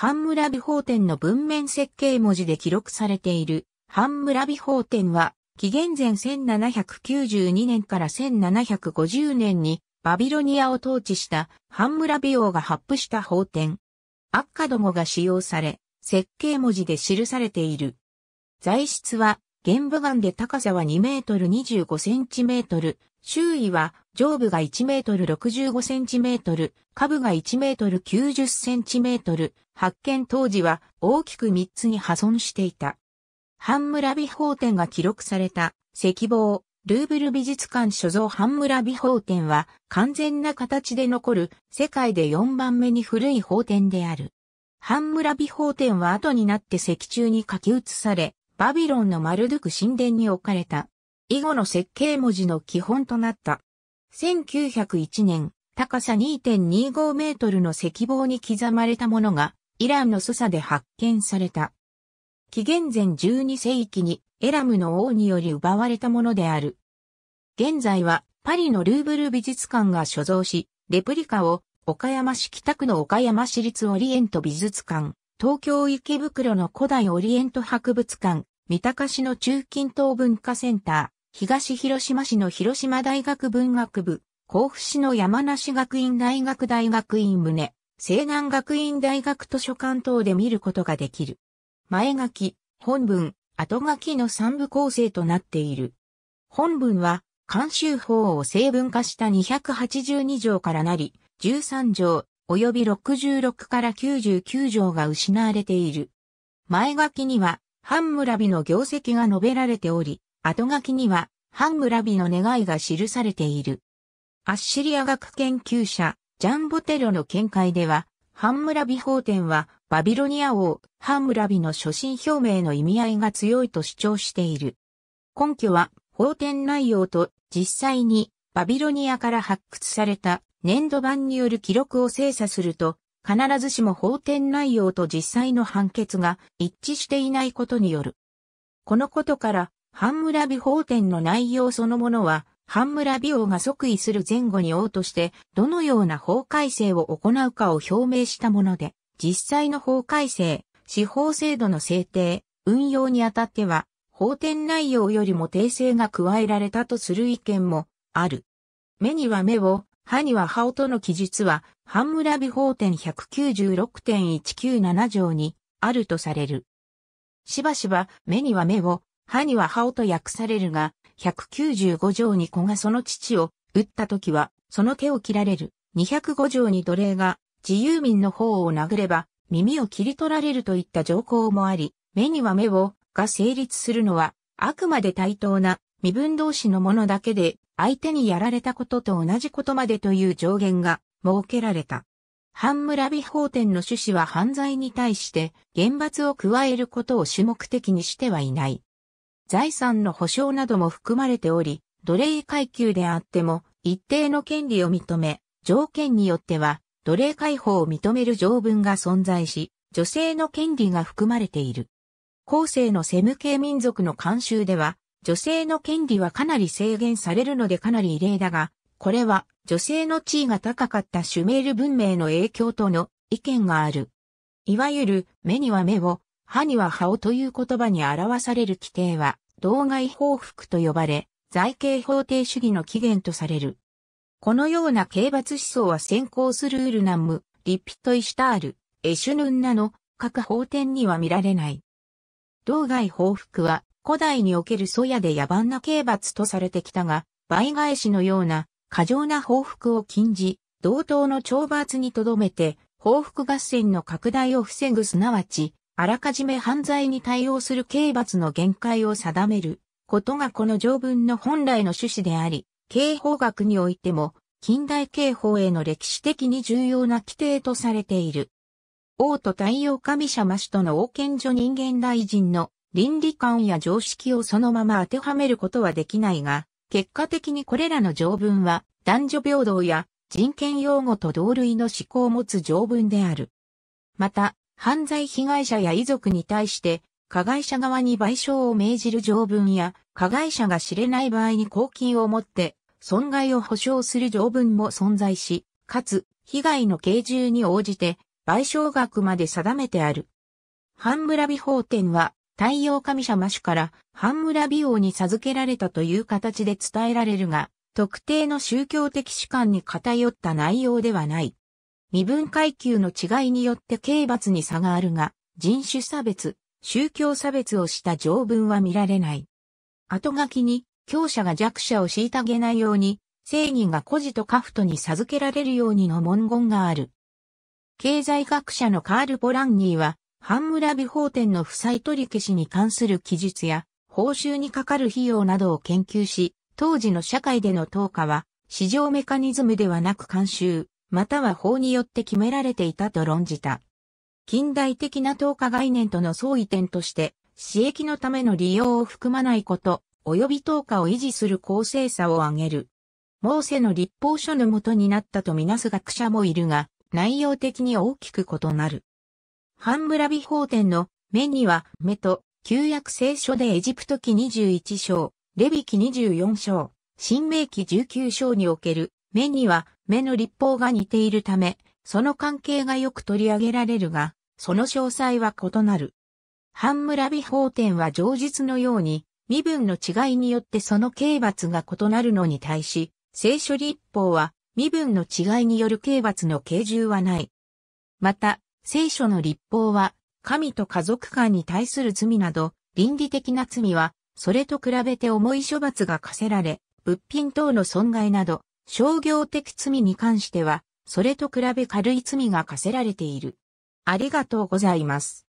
ハンムラビ法典の文面設計文字で記録されている、ハンムラビ法典は、紀元前1792年から1750年にバビロニアを統治したハンムラビ王が発布した法典。アッカド語が使用され、設計文字で記されている。材質は玄武岩で高さは2メートル25センチメートル、周囲は上部が1メートル65センチメートル、下部が1メートル90センチメートル、発見当時は大きく3つに破損していた。半村美法典が記録された石棒、ルーブル美術館所蔵半村美法典は完全な形で残る世界で4番目に古い法典である。半村美法典は後になって石柱に書き写され、バビロンのマルドゥク神殿に置かれた、以後の設計文字の基本となった。1901年、高さ2.25メートルの石棒に刻まれたものが、イランのソサで発見された。紀元前12世紀にエラムの王により奪われたものである。現在はパリのルーブル美術館が所蔵し、レプリカを岡山市北区の岡山市立オリエント美術館、東京池袋の古代オリエント博物館、三鷹市の中近東文化センター、東広島市の広島大学文学部、甲府市の山梨学院大学大学院棟、西南学院大学図書館等で見ることができる。前書き、本文、後書きの三部構成となっている。本文は、監修法を成文化した282条からなり、13条、及び66から99条が失われている。前書きには、ハンムラビの業績が述べられており、後書きには、ハンムラビの願いが記されている。アッシリア学研究者、ジャンボテロの見解では、ハンムラビ法典は、バビロニア王、ハンムラビの初心表明の意味合いが強いと主張している。根拠は、法典内容と実際にバビロニアから発掘された粘土板による記録を精査すると必ずしも法典内容と実際の判決が一致していないことによる。このことから、ハンムラビ法典の内容そのものは、ハンムラビ王が即位する前後に王として、どのような法改正を行うかを表明したもので、実際の法改正、司法制度の制定、運用にあたっては、法典内容よりも訂正が加えられたとする意見もある。目には目を、歯には歯音の記述は、半村美法典196.197条にあるとされる。しばしば目には目を、歯には歯音訳されるが、195条に子がその父を打った時は、その手を切られる。205条に奴隷が自由民の方を殴れば、耳を切り取られるといった条項もあり、目には目をが成立するのは、あくまで対等な身分同士のものだけで、相手にやられたことと同じことまでという上限が設けられた。半村美法典の趣旨は犯罪に対して厳罰を加えることを主目的にしてはいない。財産の保障なども含まれており、奴隷階級であっても一定の権利を認め、条件によっては奴隷解放を認める条文が存在し、女性の権利が含まれている。後世のセム系民族の慣習では、女性の権利はかなり制限されるのでかなり異例だが、これは女性の地位が高かったシュメール文明の影響との意見がある。いわゆる目には目を、歯には歯をという言葉に表される規定は、動該報復と呼ばれ、財形法定主義の起源とされる。このような刑罰思想は先行するウルナム、リピトイシタール、エシュヌンナの各法典には見られない。当該報復は古代における粗屋で野蛮な刑罰とされてきたが、倍返しのような過剰な報復を禁じ、同等の懲罰にとどめて、報復合戦の拡大を防ぐすなわち、あらかじめ犯罪に対応する刑罰の限界を定めることがこの条文の本来の趣旨であり、刑法学においても近代刑法への歴史的に重要な規定とされている。王と太陽神社マシとの王権女人間大臣の倫理観や常識をそのまま当てはめることはできないが、結果的にこれらの条文は男女平等や人権擁護と同類の思考を持つ条文である。また、犯罪被害者や遺族に対して加害者側に賠償を命じる条文や加害者が知れない場合に公金をもって損害を保障する条文も存在し、かつ被害の軽重に応じて賠償額まで定めてある。半村美法典は太陽神社マシュから半村美王に授けられたという形で伝えられるが、特定の宗教的主観に偏った内容ではない。身分階級の違いによって刑罰に差があるが、人種差別、宗教差別をした条文は見られない。後書きに、強者が弱者を虐げないように、正義が孤児とカフトに授けられるようにの文言がある。経済学者のカール・ポランニーは、半村美法店の負債取り消しに関する記述や、報酬にかかる費用などを研究し、当時の社会での投下は、市場メカニズムではなく慣習、または法によって決められていたと論じた。近代的な投下概念との相違点として、私益のための利用を含まないこと、及び投下を維持する公正さを挙げる。モーセの立法書のとになったとみなす学者もいるが、内容的に大きく異なる。ハンムラビ法典の目には目と旧約聖書でエジプト記21章、レビ記24章、新明記19章における目には目の立法が似ているため、その関係がよく取り上げられるが、その詳細は異なる。ハンムラビ法典は上述のように、身分の違いによってその刑罰が異なるのに対し、聖書立法は身分の違いによる刑罰の軽重はない。また、聖書の立法は、神と家族間に対する罪など、倫理的な罪は、それと比べて重い処罰が課せられ、物品等の損害など、商業的罪に関しては、それと比べ軽い罪が課せられている。ありがとうございます。